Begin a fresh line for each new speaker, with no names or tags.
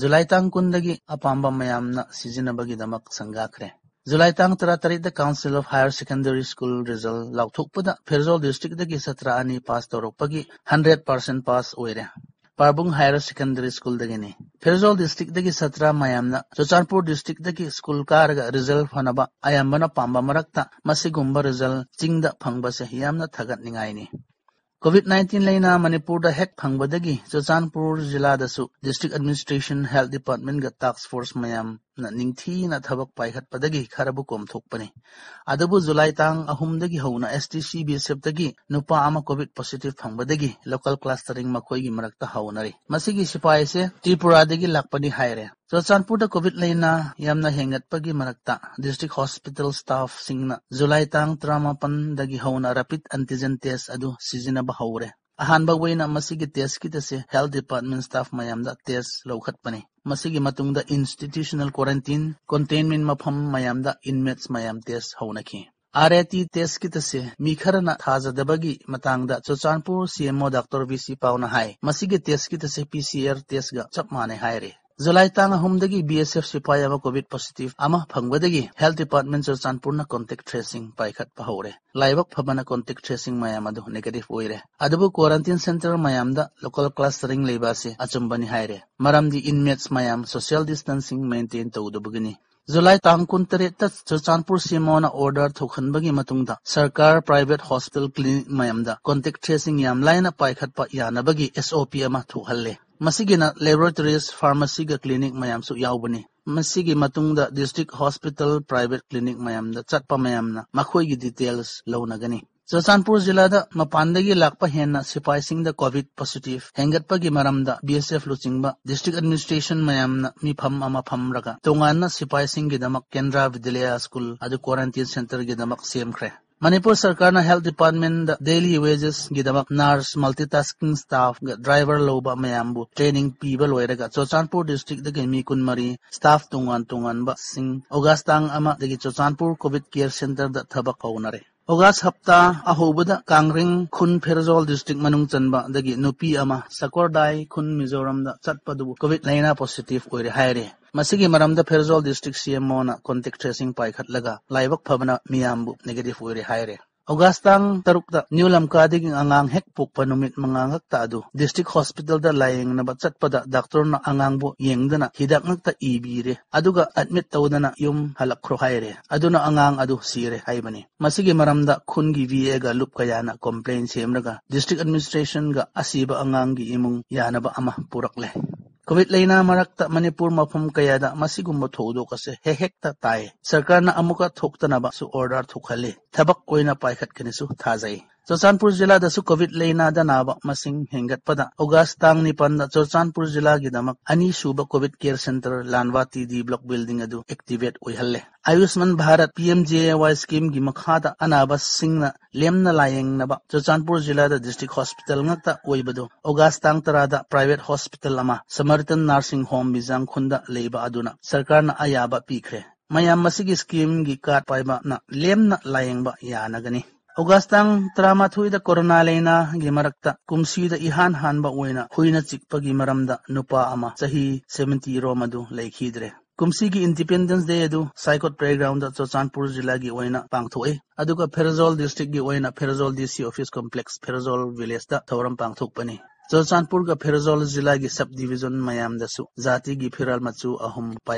ꯖꯨꯂꯥꯏ ꯇꯥꯡ ꯀꯨꯟꯗꯒꯤ ꯑꯄꯥꯝꯕ ꯃꯌꯥꯝꯅ ꯁꯤꯖꯤꯟꯅꯕꯒꯤꯗꯃꯛ ꯁꯪꯒꯥꯈ꯭ꯦ जुलाई तंग तरह तरीद council of higher secondary school result लाउथोपद फिरजोल डिस्ट्रिक्ट सत्र अनी पास तौरपगी हंड्रेड परसेंट पास ओरे पारबुंग हायर सेकेंडरी स्कूल दगनी फिरजोल डिस्ट्रिक्ट सत्र मयामना चुचानपुर डिस्ट्रिक्ट स्कूल कारग रिजल्ट होनबा अयामबना पांबा मरक्ता मसिगुंबा रिजल्ट चिंगद फंगबसे ꯀꯣꯚꯤꯗ-19 ꯂꯩꯅ ꯃꯅꯤꯄꯨꯔꯗ ꯍꯦꯛ ꯐꯪꯕꯗꯒꯤ ꯆꯨꯔꯆꯥꯟꯗꯄꯨꯔ ꯖꯤꯂꯥꯗꯁꯨ ꯗꯤꯁꯇ꯭ꯔꯤꯛ ꯑꯦꯗꯃꯤꯅꯤꯁꯇ꯭ꯔꯦꯁꯟ ꯍꯦꯜꯊ ꯗꯤꯄꯥꯔꯠꯃꯦꯟꯠꯒ ꯇꯥꯛꯁ ꯐꯣꯔꯁ ꯃꯌꯥꯝꯅ ꯅꯤꯡꯊꯤꯅ ꯊꯕꯛ ꯄꯥꯏꯈꯠꯄꯗꯒꯤ ꯈꯔꯕꯨ ꯀꯣꯝꯊꯣꯛꯄꯅꯤ ꯑꯗꯨꯕꯨ ꯖꯨꯂꯥꯏ ꯇꯥꯡ ꯑꯍꯨꯝꯗꯒꯤ ꯍꯧꯅ ꯑꯦꯁ ꯇꯤ ꯁꯤ ꯕꯤꯁꯦꯞꯇꯒꯤ ꯅꯨꯄꯥ ꯑꯃ ꯀꯣꯚꯤꯗ ꯄꯣꯖꯤꯇꯤꯚ ꯐꯪꯕꯗꯒꯤ ꯂꯣꯀꯦꯜ ꯀ꯭ꯂꯁꯇꯔꯤꯡ ꯃꯈꯣꯏꯒꯤ ꯃꯔꯛꯇ ꯍꯧꯅꯔꯤ ꯃꯁꯤꯒꯤ ꯁꯤꯐꯥꯏ ꯑꯁꯦ ꯇ꯭ꯔꯤꯄꯨꯔꯥꯗꯒꯤ ꯂꯥꯛꯄꯅꯤ ꯍꯥꯏꯔꯦ ꯆꯨꯔꯆꯥꯟꯄꯨꯔꯗ ꯀꯣꯚꯤꯗ ꯂꯩꯅ ꯌꯥꯝꯅ ꯍꯦꯟꯒꯠꯄꯒꯤ ꯃꯔꯛꯇ ꯗꯤꯁꯇ꯭ꯔꯤꯛ ꯍꯣꯁꯄꯤꯇꯥꯜ ꯁ꯭ꯇꯥꯐꯁꯤꯡꯅ ꯖꯨꯂꯥꯏ ꯇꯥꯡ ꯇꯔꯥꯃꯥꯄꯟꯗꯒꯤ ꯍꯧꯅ ꯔꯦꯄꯤꯗ ꯑꯦꯟꯇꯤꯖꯦꯟ ꯇꯦꯁ ꯑꯗꯨ ꯁꯤꯖꯤꯟꯅꯕ ꯍꯧꯔꯦ ꯑꯍꯥꯟꯕ ꯑꯣꯏꯅ ꯃꯁꯤꯒꯤ ꯇꯦꯁꯀꯤꯗꯁꯦ ꯍꯦꯜꯊ ꯗꯤꯄꯥꯔꯠꯃꯦꯟ ꯁ꯭ꯇꯥꯐ ꯃꯌꯥꯝꯗ ꯇꯦꯁ ꯂꯧꯈꯠꯄꯅꯤ ꯃꯁꯤꯒꯤ ꯃꯇꯨꯡꯗ ꯏꯟꯁꯇꯤꯇ꯭ꯌꯨꯁꯅꯦꯜ ꯀ꯭ꯋꯥꯔꯦꯟꯇꯤꯟ ꯀꯣꯟꯇꯦꯟꯃꯦꯟ ꯃꯐꯝ ꯃꯌꯥꯝꯗ ꯏꯟꯃꯦꯠꯁ ꯃꯌꯥꯝ ꯇꯦꯁ ꯍꯧꯅꯈꯤ ꯑꯥꯔ ꯑꯦ ꯇꯤ ꯇꯦꯁꯀꯤꯗꯁꯦ ꯃꯤ ꯈꯔꯅ ꯊꯥꯖꯗꯕꯒꯤ ꯃꯇꯥꯡꯗ Churachandpur C M O doctor B C ꯄꯥꯎꯅ ꯍꯥꯏ ꯃꯁꯤꯒꯤ ꯇꯦꯁꯀꯤꯗꯁꯦ ꯄꯤ ꯁꯤ ꯑꯥꯔ ꯇꯦꯁꯀ ꯆꯞ ꯃꯥꯟꯅꯩ ꯍꯥꯏꯔꯤ जुलाई तांग हमदगी बीएसएफ सिपाही अमा कोविड पॉजिटिव अमा फंगबदगी हेल्थ डिपार्टमेंट सर चानपुरना कांटेक्ट ट्रेसिंग पाइखत पहौरे लाइवक फबना कांटेक्ट ट्रेसिंग मायाम अदु नेगेटिव ओइरे अदबु क्वारंटाइन सेंटर मायाम दा लोकल क्लस्टरिंग लेबासे अचंबनी हायरे मराम दी इनमेट्स मायाम सोशल डिस्टेंसिंग मेंटेन तौदुबगनी जुलाई तांग कुंतरे त चानपुर सीमोना ऑर्डर थोखनबगी मतुंगदा सरकार प्राइवेट हॉस्पिटल क्लिनिक मायाम दा कांटेक्ट ट्रेसिंग याम लाइन पाइखत पा यानबगी एसओपी अमा थुहल्ले ꯃꯁꯤꯒꯤꯅ ꯂꯦꯕꯣꯔꯦꯇꯔꯤꯁ ꯐꯥꯔꯃꯥꯁꯤꯒ ꯀ꯭ꯂꯤꯅꯤꯛ ꯃꯌꯥꯝꯁꯨ ꯌꯥꯎꯕꯅꯤ ꯃꯁꯤꯒꯤ ꯃꯇꯨꯡꯗ ꯗꯤꯁꯇ꯭ꯔꯤꯛ ꯍꯣꯁꯄꯤꯇꯥꯜ ꯄ꯭ꯔꯥꯏꯚꯦꯠ ꯀ꯭ꯂꯤꯅꯤꯛ ꯃꯌꯥꯝꯗ ꯆꯠꯄ ꯃꯌꯥꯝꯅ ꯃꯈꯣꯏꯒꯤ ꯗꯤꯇꯦꯜꯁ ꯂꯧꯅꯒꯅꯤ ꯆꯨꯔꯆꯥꯟꯄꯨꯔ ꯖꯤꯂꯥꯗ ꯃꯄꯥꯟꯗꯒꯤ ꯂꯥꯛꯄ ꯍꯦꯟꯅ ꯁꯤꯐꯥꯏꯁꯤꯡꯗ ꯀꯣꯚꯤꯗ ꯄꯣꯖꯤꯇꯤꯚ ꯍꯦꯟꯒꯠꯄꯒꯤ ꯃꯔꯝꯗ ꯕꯤ ꯑꯦꯁ ꯑꯦꯐ ꯂꯨꯆꯤꯡꯕ ꯗꯤꯁꯇ꯭ꯔꯤꯛ ꯑꯦꯗꯃꯤꯅꯤꯁꯇ꯭ꯔꯦꯁꯟ ꯃꯌꯥꯝꯅ ꯃꯤꯐꯝ ꯑꯃ ꯐꯝꯔꯒ ꯇꯣꯉꯥꯟꯅ ꯁꯤꯐꯥꯏꯁꯤꯡꯒꯤꯗꯃꯛ ꯀꯦꯟꯗ꯭ꯔꯥ ꯕꯤꯗ꯭ꯌꯥꯂꯌꯥ ꯁ꯭ꯀꯨꯜ ꯑꯗꯨ ꯀ꯭ꯋꯥꯔꯦꯟꯇꯤꯟ ꯁꯦꯟꯇꯔꯒꯤꯗꯃꯛ ꯁꯦꯝꯈ꯭ꯔꯦ मणिपुर सरकार ने हेल्थ डिपार्टमेंट डेली वेजेस की गिदमक नर्स मल्टीटास्किंग स्टाफ ड्राइवर लोब मयामबु ट्रेनिंग पीबल वेरेगा चोचानपुर डिस्ट्रिक्ट दे गेमी कुनमरी स्टाफ तुंगान तुंगान ब सिंग अगस्त तांग अमा दे चोचानपुर कोविड केयर सेंटर द थबक कोनरे ओगास हप्ता अहोबद कांगरिंग खुन फेरजोल डिस्ट्रिक्ट मनुंग चनबा दगी नुपी अमा सकोरदाई खुन मिजोरम द चटपदु कोविड लाइना पॉजिटिव कोइरे हायरे ꯃꯁꯤꯒꯤ ꯃꯔꯝꯗ ꯐꯦꯔꯖꯣꯜ ꯗꯤꯁꯇ꯭ꯔꯤꯛ ꯁꯤ ꯑꯦꯝ ꯑꯣꯅ ꯀꯣꯟꯇꯦꯛ ꯇ꯭ꯔꯦꯁꯤꯡ ꯄꯥꯏꯈꯠꯂꯒ ꯂꯥꯏꯕꯛ ꯐꯕꯅ ꯃꯤꯌꯥꯝꯕꯨ ꯅꯦꯒꯦꯇꯤꯞ ꯑꯣꯏꯔꯦ ꯍꯥꯏꯔꯦ ꯑꯣꯒꯁ ꯇꯥꯡ ꯇꯔꯨꯛꯇ ꯅ꯭ꯌꯨ ꯂꯝꯀꯥꯗꯒꯤ ꯑꯉꯥꯡ ꯍꯦꯛ ꯄꯣꯛꯄ ꯅꯨꯃꯤꯠ ꯃꯉꯥ ꯉꯛꯇ ꯑꯗꯨ ꯗꯤꯁꯇ꯭ꯔꯤꯛ ꯍꯣꯁꯄꯤꯇꯥꯜꯗ ꯂꯥꯌꯦꯡꯅꯕ ꯆꯠꯄꯗ ꯗꯥꯛꯇꯔꯅ ꯑꯉꯥꯡꯕꯨ ꯌꯦꯡꯗꯅ ꯍꯤꯗꯥꯛ ꯉꯛꯇ ꯏꯕꯤꯔꯦ ꯑꯗꯨꯒ ꯑꯦꯗꯃꯤꯠ ꯇꯧꯗꯅ ꯌꯨꯝ ꯍꯜꯂꯛꯈ꯭ꯔꯣ ꯍꯥꯏꯔꯦ ꯑꯗꯨꯅ ꯑꯉꯥꯡ ꯑꯗꯨ ꯁꯤꯔꯦ ꯍꯥꯏꯕꯅꯤ ꯃꯁꯤꯒꯤ ꯃꯔꯝꯗ ꯈꯨꯟꯒꯤ ꯚꯤ ꯑꯦꯒ ꯂꯨꯞ ꯀꯌꯥꯅ ꯀꯣꯝꯄ꯭ꯂꯦꯟ ꯁꯦꯝꯂꯒ ꯗꯤꯁꯇ꯭ꯔꯤꯛ ꯑꯦꯗꯃꯤꯅꯤꯁꯇ꯭ꯔꯦꯁꯟꯒ ꯑꯁꯤꯕ ꯑꯉꯥꯡꯒꯤ ꯏꯃꯨꯡ ꯌꯥꯅꯕ ꯑꯃ ꯄꯨꯔꯛꯂꯦ ꯀꯣꯚꯤꯗ ꯂꯩꯅꯥ ꯃꯔꯛꯇ ꯃꯅꯤꯄꯨꯔ ꯃꯐꯝ ꯀꯌꯥꯗ ꯃꯁꯤꯒꯨꯝꯕ ꯊꯧꯗꯣꯛ ꯑꯁꯤ ꯍꯦꯛ ꯍꯦꯛꯇ ꯇꯥꯏ ꯁꯔꯀꯥꯔꯅ ꯑꯃꯨꯛꯀ ꯊꯣꯛꯇꯅꯕꯁꯨ ꯑꯣꯔꯗꯔ ꯊꯣꯛꯍꯜꯂꯤ ꯊꯕꯛ ꯑꯣꯏꯅ ꯄꯥꯏꯈꯠꯀꯅꯤꯁꯨ ꯊꯥꯖꯩ ꯆꯨꯔꯆꯥꯟꯄꯨꯔ ꯖꯤꯂꯥꯗꯁꯨ ꯀꯣꯚꯤꯗ ꯂꯩꯅꯥꯗ ꯅꯥꯕ ꯃꯁꯤꯡ ꯍꯦꯟꯒꯠꯄꯗ ꯑꯣꯒꯁ ꯇꯥꯡ ꯅꯤꯄꯥꯟꯗ ꯆꯨꯔꯆꯥꯟꯄꯨꯔ ꯖꯤꯂꯥꯒꯤꯗꯃꯛ ꯑꯅꯤ ꯁꯨꯕ ꯀꯣꯚꯤꯗ ꯀꯦꯌꯔ ꯁꯦꯟꯇꯔ ꯂꯥꯟꯕꯥ ꯇꯤꯗꯤ ꯕ꯭ꯂꯣꯛ ꯕꯤꯜꯗꯤꯡ ꯑꯗꯨ ꯑꯦꯛꯇꯤꯚꯦꯠ ꯑꯣꯏꯍꯜꯂꯦ Ayushman Bharat P M J ꯋꯥꯏ ꯁ꯭ꯀꯤꯝꯒꯤ ꯃꯈꯥꯗ ꯑꯅꯥꯕꯁꯤꯡꯅ ꯂꯦꯝꯅ ꯂꯥꯌꯦꯡꯅꯕ ꯆꯨꯔꯆꯥꯟꯄꯨꯔ ꯖꯤꯂꯥꯗ ꯗꯤꯁꯇ꯭ꯔꯤꯛ ꯍꯣꯁꯄꯤꯇꯥꯜ ꯉꯛꯇ ꯑꯣꯏꯕꯗꯨ ꯑꯣꯒꯁ ꯇꯥꯡ ꯇꯔꯥꯗ ꯄ꯭ꯔꯥꯏꯚꯦꯠ ꯍꯣꯁꯄꯤꯇꯥꯜ ꯑꯃ ꯁꯃꯔꯇꯟ ꯅꯔꯁꯤꯡ ꯍꯣꯝ ꯃꯤꯖꯥꯡ ꯈꯨꯟꯗ ꯂꯩꯕ ꯑꯗꯨꯅ ꯁꯔꯀꯥꯔꯅ ꯑꯌꯥꯕ ꯄꯤꯈ꯭ꯔꯦ ꯃꯌꯥꯝ ꯃꯁꯤꯒꯤ ꯁ꯭ꯀꯤꯝꯒꯤ ꯀꯥꯔꯗ ꯄꯥꯏꯕꯅ ꯂꯦꯝꯅ ꯂꯥꯌꯦꯡꯕ ꯌꯥꯅꯒꯅꯤ अगस् तरमा चिपी न सेभेन्टी रोम्रे कुम्पेडेन्स दे अ चौचानपुर जा पोइ फजोल डिस्ट्रिक्क फेरोजोल डिस अफिस कम्प्ल्यास फेरो भिलेजताौरम पान चौचानपुर फेरोजोल जब डिजन म्याम जाति फिरा मच अह प